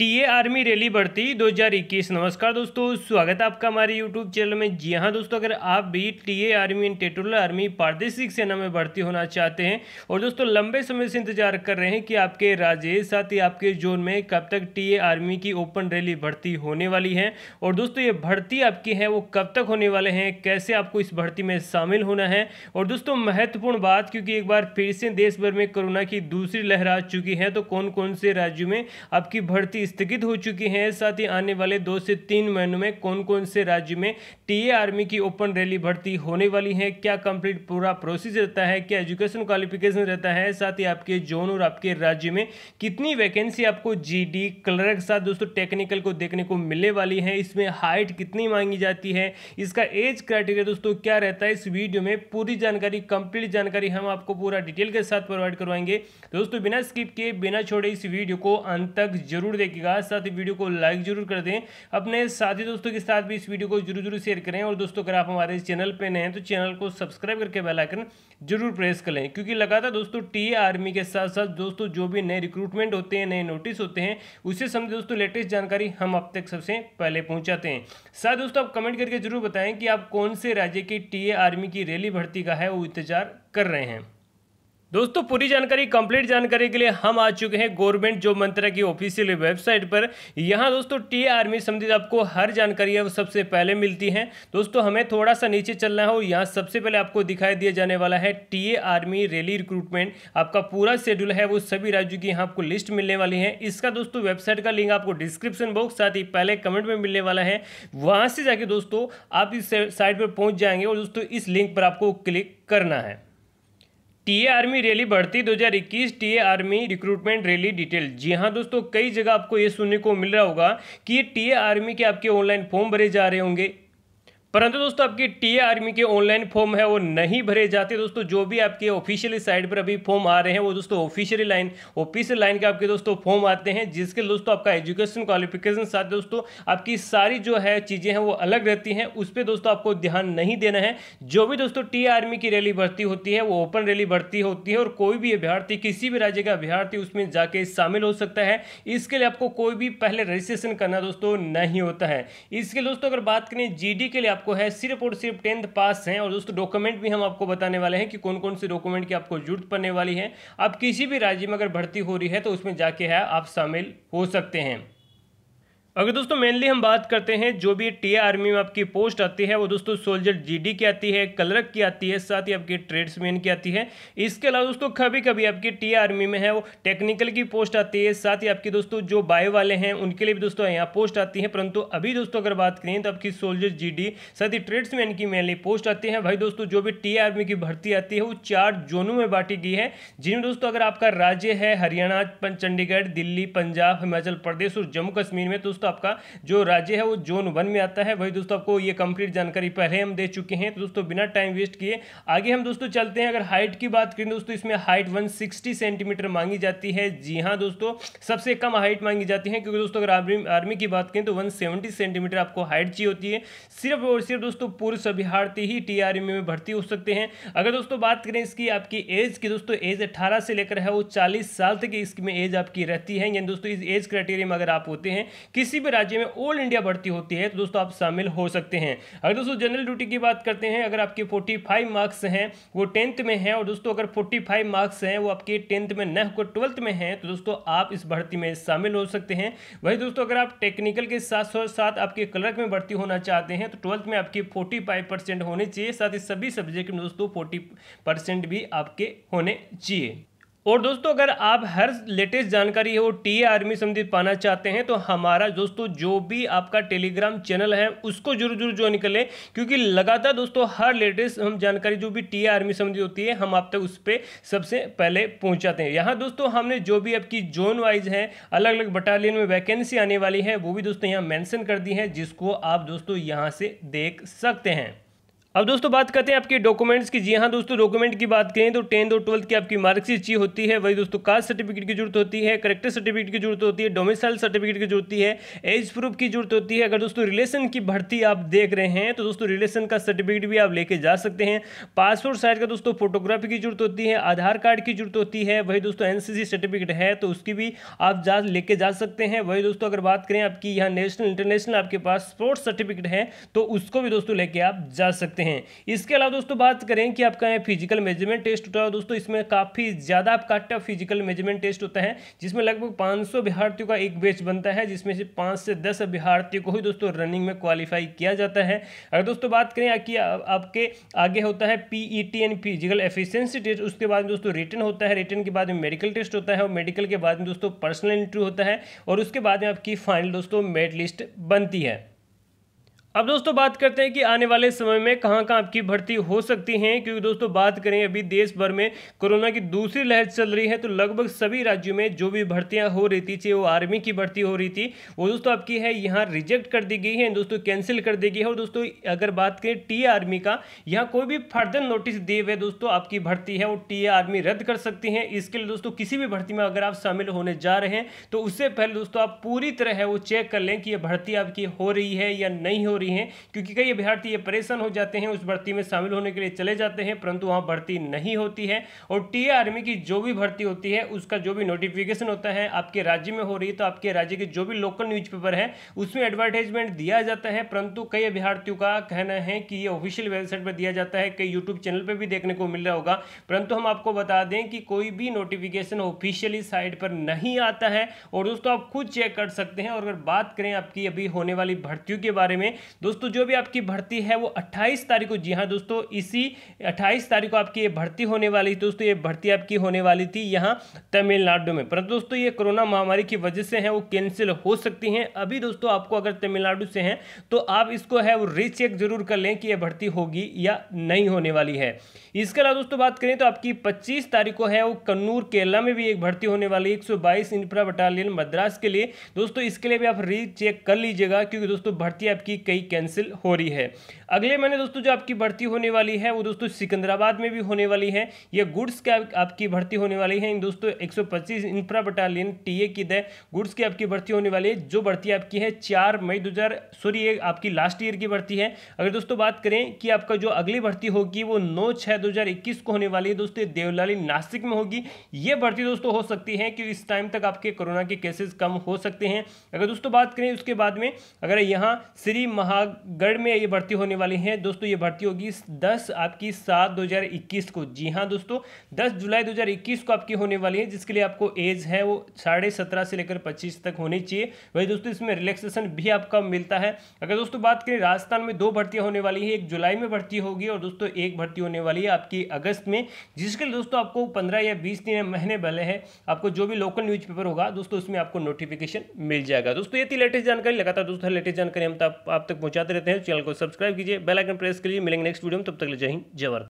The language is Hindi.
टीए आर्मी रैली भर्ती 2021 नमस्कार दोस्तों स्वागत है आपका हमारे यूट्यूब चैनल में जी हाँ दोस्तों अगर आप भी TA army and territorial army प्रादेशिक सेना में भर्ती होना चाहते हैं और दोस्तों लंबे समय से इंतजार कर रहे हैं कि आपके राज्य साथ ही आपके जोन में कब तक टीए आर्मी की ओपन रैली भर्ती होने वाली है और दोस्तों ये भर्ती आपकी है वो कब तक होने वाले हैं कैसे आपको इस भर्ती में शामिल होना है और दोस्तों महत्वपूर्ण बात क्योंकि एक बार फिर से देश भर में कोरोना की दूसरी लहर आ चुकी है तो कौन कौन से राज्यों में आपकी भर्ती स्थगित हो चुकी हैं साथ ही आने वाले दो से तीन महीनों में कौन कौन से राज्य में टीए आर्मी की ओपन रैली भर्ती होने वाली है क्या कंप्लीट पूरा प्रोसेस रहता है क्या एजुकेशन क्वालिफिकेशन रहता है साथ ही आपके जोन और आपके राज्य में कितनी वैकेंसी आपको डी क्लर्क साथ दोस्तों टेक्निकल को देखने को मिलने वाली है इसमें हाइट कितनी मांगी जाती है इसका एज क्राइटेरिया दोस्तों क्या रहता है इस वीडियो में पूरी जानकारी कंप्लीट जानकारी हम आपको पूरा डिटेल के साथ प्रोवाइड करवाएंगे दोस्तों बिना स्किप किए बिना छोड़े इस वीडियो को अंत तक जरूर देखिए देखिएगा साथ ही वीडियो को लाइक जरूर कर दें अपने साथी दोस्तों के साथ भी इस वीडियो को जरूर जरूर शेयर करें और दोस्तों अगर आप हमारे चैनल पर नए हैं तो चैनल को सब्सक्राइब करके बेलाइकन जरूर प्रेस कर लें क्योंकि लगातार दोस्तों टी आर्मी के साथ साथ दोस्तों जो भी नए रिक्रूटमेंट होते हैं नए नोटिस होते हैं उससे समझे दोस्तों लेटेस्ट जानकारी हम अब तक सबसे पहले पहुंचाते हैं साथ दोस्तों आप कमेंट करके जरूर बताएं कि आप कौन से राज्य की टीए आर्मी की रैली भर्ती का है वो इंतजार कर रहे हैं दोस्तों पूरी जानकारी कंप्लीट जानकारी के लिए हम आ चुके हैं गवर्नमेंट जॉब मंत्रा की ऑफिशियल वेबसाइट पर यहाँ दोस्तों टी आर्मी संबंधित आपको हर जानकारी है वो सबसे पहले मिलती है दोस्तों हमें थोड़ा सा नीचे चलना है और यहाँ सबसे पहले आपको दिखाई दिया जाने वाला है टी आर्मी रैली रिक्रूटमेंट आपका पूरा शेड्यूल है वो सभी राज्यों की यहाँ आपको लिस्ट मिलने वाली है इसका दोस्तों वेबसाइट का लिंक आपको डिस्क्रिप्शन बॉक्स साथ ही पहले कमेंट में मिलने वाला है वहाँ से जाके दोस्तों आप इस साइट पर पहुँच जाएंगे और दोस्तों इस लिंक पर आपको क्लिक करना है टीए आर्मी रैली बढ़ती 2021 TA army recruitment rally detail जी हाँ दोस्तों कई जगह आपको ये सुनने को मिल रहा होगा कि ये टीए आर्मी के आपके ऑनलाइन फॉर्म भरे जा रहे होंगे परंतु दोस्तों आपकी टी आर्मी के ऑनलाइन फॉर्म है वो नहीं भरे जाते दोस्तों जो भी आपके ऑफिशियली साइट पर अभी फॉर्म आ रहे हैं वो दोस्तों ऑफिशियली लाइन ऑफिशियल लाइन के आपके दोस्तों फॉर्म आते हैं जिसके दोस्तों आपका एजुकेशन क्वालिफिकेशन साथ दोस्तों आपकी सारी जो है चीज़ें हैं वो अलग रहती हैं उस पर दोस्तों आपको ध्यान नहीं देना है जो भी दोस्तों टी आर्मी की रैली भर्ती होती है वो ओपन रैली भर्ती होती है और कोई भी अभ्यर्थी किसी भी राज्य का अभ्यर्थी उसमें जाके शामिल हो सकता है इसके लिए आपको कोई भी पहले रजिस्ट्रेशन करना दोस्तों नहीं होता है इसके दोस्तों अगर बात करें जी के लिए आपको है सिर्फ और सिर्फ टेंथ पास हैं और दोस्तों डॉक्यूमेंट भी हम आपको बताने वाले हैं कि कौन कौन से डॉक्यूमेंट की आपको जरूरत पड़ने वाली है आप किसी भी राज्य में अगर भर्ती हो रही है तो उसमें जाके है आप शामिल हो सकते हैं अगर दोस्तों मेनली हम बात करते हैं जो भी टी आर्मी में आपकी पोस्ट आती है वो दोस्तों सोल्जर जीडी की आती है कलरक की आती है साथ ही आपकी ट्रेड्समैन की आती है इसके अलावा दोस्तों कभी कभी आपकी टी आर्मी में है वो टेक्निकल की पोस्ट आती है साथ ही आपकी दोस्तों जो बाय वाले हैं उनके लिए भी दोस्तों यहाँ पोस्ट आती है परंतु अभी दोस्तों अगर बात करें तो आपकी सोल्जर जी साथ ही ट्रेड्समैन की मेनली पोस्ट आती है भाई दोस्तों जो भी टी आर्मी की भर्ती आती है वो चार जोनों में बांटी गई है जिनमें दोस्तों अगर आपका राज्य है हरियाणा चंडीगढ़ दिल्ली पंजाब हिमाचल प्रदेश और जम्मू कश्मीर में दोस्तों दोस्तों आपका जो राज्य है वो जोन वन में आता है वही दोस्तों आपको ये कंप्लीट जानकारी पहले हम दे चुके हैं तो दोस्तों बिना टाइम वेस्ट किए आगे हम दोस्तों चलते हैं अगर हाइट की बात करें दोस्तों इसमें हाइट वन सेंटीमीटर मांगी जाती है जी हाँ दोस्तों सबसे कम हाइट मांगी जाती है क्योंकि दोस्तों अगर आर्मी आर्मी की बात करें तो वन सेंटीमीटर आपको हाइट चाहिए होती है सिर्फ और सिर्फ दोस्तों पुरुष अभ्यार्थी ही टी में भर्ती हो सकते हैं अगर दोस्तों बात करें इसकी आपकी एज की दोस्तों एज अट्ठारह से लेकर है वो चालीस साल तक इसमें एज आपकी रहती है यानी दोस्तों इस एज क्राइटेरिया में अगर आप होते हैं किस किसी भी राज्य में ऑल इंडिया भर्ती होती है तो दोस्तों आप शामिल हो सकते हैं अगर दोस्तों जनरल ड्यूटी की बात करते हैं अगर आपके 45 मार्क्स हैं वो टेंथ में हैं और दोस्तों अगर 45 मार्क्स हैं वो आपके टेंथ में न होकर ट्वेल्थ में हैं तो दोस्तों आप इस भर्ती में शामिल हो सकते हैं वही दोस्तों अगर आप टेक्निकल के साथ साथ आपके क्लर्क में भर्ती होना चाहते हैं तो ट्वेल्थ में आपके फोर्टी होने चाहिए साथ ही सभी सब्जेक्ट में दोस्तों फोर्टी भी आपके होने चाहिए और दोस्तों अगर आप हर लेटेस्ट जानकारी है वो टी आर्मी संबंधित पाना चाहते हैं तो हमारा दोस्तों जो भी आपका टेलीग्राम चैनल है उसको जरूर जरूर ज्वाइन कर लें क्योंकि लगातार दोस्तों हर लेटेस्ट हम जानकारी जो भी टी आर्मी संबंधित होती है हम आप तक उस पर सबसे पहले पहुंचाते हैं यहाँ दोस्तों हमने जो भी आपकी जोन वाइज है अलग अलग बटालियन में वैकेंसी आने वाली है वो भी दोस्तों यहाँ मैंसन कर दी है जिसको आप दोस्तों यहाँ से देख सकते हैं अब दोस्तों बात करते हैं आपके डॉक्यूमेंट्स की जी हाँ दोस्तों डॉक्यूमेंट की बात करें तो टेंथ और ट्वेल्थ की आपकी मार्कशीट चाहिए होती है वही दोस्तों कास्ट सर्टिफिकेट की जरूरत होती है करेक्टर सर्टिफिकेट की जरूरत होती है डोमिसाइल सर्टिफिकेट की जरूरत है एज प्रूफ की जरूरत होती है अगर दोस्तों रिलेशन की भर्ती आप देख रहे हैं तो दोस्तों रिलेशन का सर्टिफिकेट भी आप लेके जा सकते हैं पासपोर्ट साइज का दोस्तों फोटोग्राफी की जरूरत होती है आधार कार्ड की जरूरत होती है वही दोस्तों एन सर्टिफिकेट है तो उसकी भी आप जा लेके जा सकते हैं वही दोस्तों अगर बात करें आपकी यहाँ नेशनल इंटरनेशनल आपके पास स्पोर्ट्स सर्टिफिकेट है तो उसको भी दोस्तों लेके आप जा सकते सकते हैं इसके अलावा दोस्तों बात करें कि आपका फिजिकल मेजरमेंट टेस्ट होता है दोस्तों इसमें काफ़ी ज़्यादा आपका टफ फिजिकल मेजरमेंट टेस्ट होता है जिसमें लगभग पांच अभ्यार्थियों का एक बेच बनता है जिसमें से पांच से दस अभ्यार्थियों को ही दोस्तों रनिंग में क्वालिफाई किया जाता है अगर दोस्तों बात करें कि आपके आगे होता है PET and physical efficiency test उसके बाद दोस्तों रिटर्न होता है रिटर्न के बाद में मेडिकल टेस्ट होता है और मेडिकल के बाद में दोस्तों पर्सनल इंटरव्यू होता है और उसके बाद में आपकी फाइनल दोस्तों मेड लिस्ट बनती है अब दोस्तों बात करते हैं कि आने वाले समय में कहां कहां आपकी भर्ती हो सकती हैं क्योंकि दोस्तों बात करें अभी देश भर में कोरोना की दूसरी लहर चल रही है तो लगभग सभी राज्यों में जो भी भर्तियां हो रही थी चाहे वो आर्मी की भर्ती हो रही थी वो दोस्तों आपकी है यहाँ रिजेक्ट कर दी गई है दोस्तों कैंसिल कर दी गई है और दोस्तों अगर बात करें टी आर्मी का यहाँ कोई भी फर्दर नोटिस दिए हुए दोस्तों आपकी भर्ती है वो टी आर्मी रद्द कर सकती है इसके लिए दोस्तों किसी भी भर्ती में अगर आप शामिल होने जा रहे हैं तो उससे पहले दोस्तों आप पूरी तरह वो चेक कर लें कि यह भर्ती आपकी हो रही है या नहीं हो रही हैं क्योंकि कई अभ्यर्थी ये परेशान हो जाते हैं उस भर्ती में शामिल होने के लिए चले जाते हैं परंतु वहाँ भर्ती नहीं होती है और टी आर्मी की जो भी भर्ती होती है उसका जो भी नोटिफिकेशन होता है आपके राज्य में हो रही है तो आपके राज्य के जो भी लोकल न्यूज़पेपर है उसमें एडवर्टाइजमेंट दिया जाता है परंतु कई अभ्यर्थियों का कहना है कि ये ऑफिशियल वेबसाइट पर दिया जाता है कई यूट्यूब चैनल पर भी देखने को मिल रहा होगा परंतु हम आपको बता दें कि कोई भी नोटिफिकेशन ऑफिशियली साइट पर नहीं आता है और दोस्तों आप खुद चेक कर सकते हैं और अगर बात करें आपकी अभी होने वाली भर्तियों के बारे में दोस्तों जो भी आपकी भर्ती है वो 28 तारीख को जी हाँ दोस्तों इसी 28 तारीख को आपकी ये भर्ती होने वाली थी दोस्तों ये भर्ती आपकी होने वाली थी यहाँ तमिलनाडु में परंतु दोस्तों ये कोरोना महामारी की वजह से है वो कैंसिल हो सकती हैं अभी दोस्तों आपको अगर तमिलनाडु से हैं तो आप इसको है वो रीचेक जरूर कर लें कि यह भर्ती होगी या नहीं होने वाली है इसके अलावा दोस्तों बात करें तो आपकी पच्चीस तारीख को है वो कन्नूर केरला में भी एक भर्ती होने वाली एक इंफ्रा बटालियन मद्रास के लिए दोस्तों इसके लिए भी आप रीचेक कर लीजिएगा क्योंकि दोस्तों भर्ती आपकी कई भी कैंसिल हो रही है अगले महीने दोस्तों जो आपकी भर्ती होने वाली है वो दोस्तों सिकंदराबाद में भी होने वाली है ये गुड्स की आपकी भर्ती होने वाली है दोस्तों एक इंफ्रा बटालियन टी की दें गुड्स की आपकी भर्ती होने वाली है जो भर्ती आपकी है चार मई दो सॉरी ये आपकी लास्ट ईयर की भर्ती है अगर दोस्तों बात करें कि आपका जो अगली भर्ती होगी वो नौ छः दो को होने वाली है दोस्तों देवलाली नासिक में होगी ये भर्ती दोस्तों हो सकती है कि इस टाइम तक आपके कोरोना के केसेस कम हो सकते हैं अगर दोस्तों बात करें उसके बाद में अगर यहाँ श्री महा महागढ़ में ये भर्ती होने वाली हैं दोस्तों ये भर्ती होगी 10 आपकी 7 2021 को जी हाँ दोस्तों 10 जुलाई 2021 को आपकी होने वाली है जिसके लिए आपको एज है वो साढ़े सत्रह से लेकर 25 तक होनी चाहिए वही दोस्तों इसमें रिलैक्सेशन भी आपका मिलता है अगर दोस्तों बात करें राजस्थान में दो भर्तियाँ होने वाली हैं एक जुलाई में भर्ती होगी और दोस्तों एक भर्ती होने वाली है आपकी अगस्त में जिसके लिए दोस्तों आपको पंद्रह या बीस दिन महीने भले हैं आपको जो भी लोकल न्यूज़पेपर होगा दोस्तों उसमें आपको नोटिफिकेशन मिल जाएगा दोस्तों ये लेटेस्ट जानकारी लगातार दोस्तों लेटेस्ट जानकारी हम आप तक पहुंचाते रहते हैं चैनल को सब्सक्राइब कीजिए बेल आइकन प्रेस के लिए मिलेंगे नेक्स्ट वीडियो में तब तक ले जय हिंद जय भारत